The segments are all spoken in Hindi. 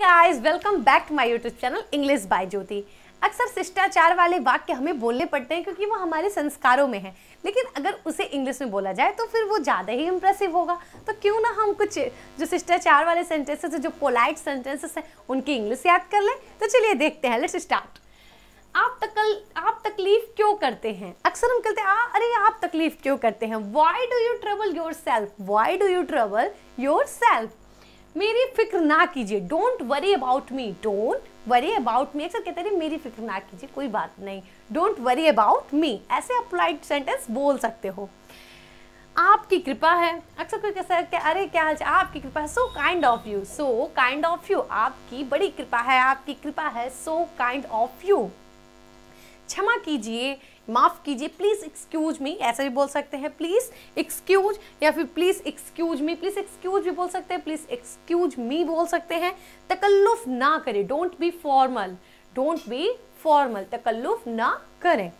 guys welcome back to my YouTube channel English by Jyoti अक्सर शिष्टाचार वाले वाक्य हमें बोलने पड़ते हैं क्योंकि वो हमारे संस्कारों में है लेकिन अगर उसे इंग्लिश में बोला जाए तो फिर वो ज़्यादा ही इम्प्रेसिव होगा तो क्यों ना हम कुछ जो शिष्टाचार वाले सेंटेंसेस जो पोलाइट सेंटेंसेस हैं उनकी इंग्लिश याद कर लें तो चलिए देखते हैं लेट्स स्टार्ट आप तकल आप तकलीफ क्यों करते हैं अक्सर हम कहते हैं अरे आप तकलीफ क्यों करते हैं why do you travel yourself why do you travel yourself मेरी फिक्र ना कीजिए don't worry about me don't worry about me अक्सर कहते हैं मेरी फिक्र ना कीजिए कोई बात नहीं डोंट वरी अबाउट मी ऐसे आप पोलाइट सेंटेंस बोल सकते हो आपकी कृपा है अक्सर कोई कह सकते हैं अरे क्या हाल आपकी कृपा है so kind of you so kind of you आपकी बड़ी कृपा है आपकी कृपा है सो काइंड ऑफ यू क्षमा कीजिए माफ़ कीजिए प्लीज़ एक्सक्यूज मी ऐसा भी बोल सकते हैं प्लीज़ एक्सक्यूज या फिर please excuse me please excuse भी बोल सकते हैं प्लीज़ एक्सक्यूज मी बोल सकते हैं तकल्लुफ़ ना करें don't be formal don't be formal तकल्लुफ़ ना करें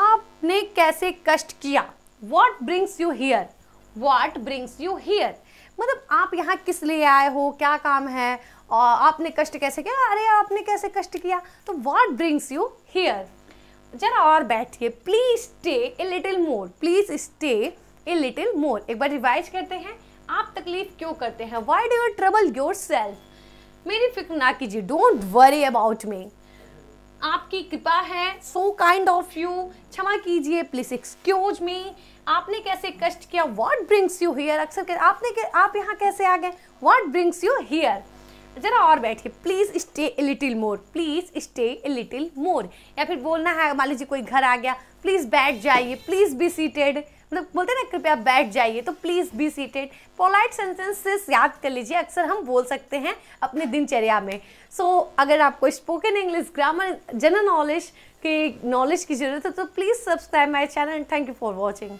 आपने कैसे कष्ट किया what brings you here what brings you here मतलब आप यहाँ किस लिए आए हो क्या काम है आपने कष्ट कैसे किया अरे आपने कैसे कष्ट किया तो वॉट ब्रिंग्स यू हियर जरा और बैठिए please stay a little more please stay a little more एक बार रिवाइज करते हैं आप तकलीफ क्यों करते हैं why do you trouble yourself मेरी फिक्र ना कीजिए डोंट वरी अबाउट मी आपकी कृपा है सो काइंड ऑफ यू क्षमा कीजिए प्लीज एक्सक्यूज मी आपने कैसे कष्ट किया व्हाट ब्रिंग्स यू हियर अक्सर आपने के, आप यहाँ कैसे आ गए व्हाट ब्रिंग्स यू हियर ज़रा और बैठिए please stay a little more please stay a little more या फिर बोलना है मान लीजिए कोई घर आ गया प्लीज़ बैठ जाइए प्लीज़ बी सीटेड मतलब बोलते हैं ना कृपया बैठ जाइए तो please be seated polite sentences याद कर लीजिए अक्सर हम बोल सकते हैं अपने दिनचर्या में सो so, अगर आपको spoken English grammar general knowledge के नॉलेज की ज़रूरत है तो please subscribe my channel thank you for watching